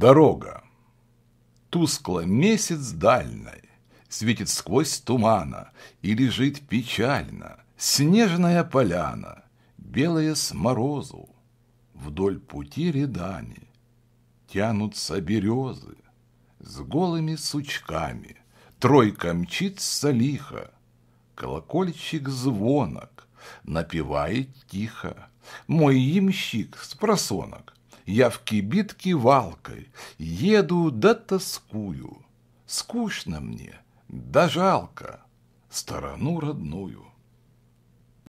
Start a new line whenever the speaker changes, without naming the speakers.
Дорога. Тускло месяц дальной, Светит сквозь тумана И лежит печально Снежная поляна, Белая с морозу. Вдоль пути рядами Тянутся березы С голыми сучками, Тройка мчится лихо, Колокольчик звонок, Напевает тихо, Мой ямщик с просонок я в кибитке валкой, еду да тоскую. Скучно мне, да жалко страну родную.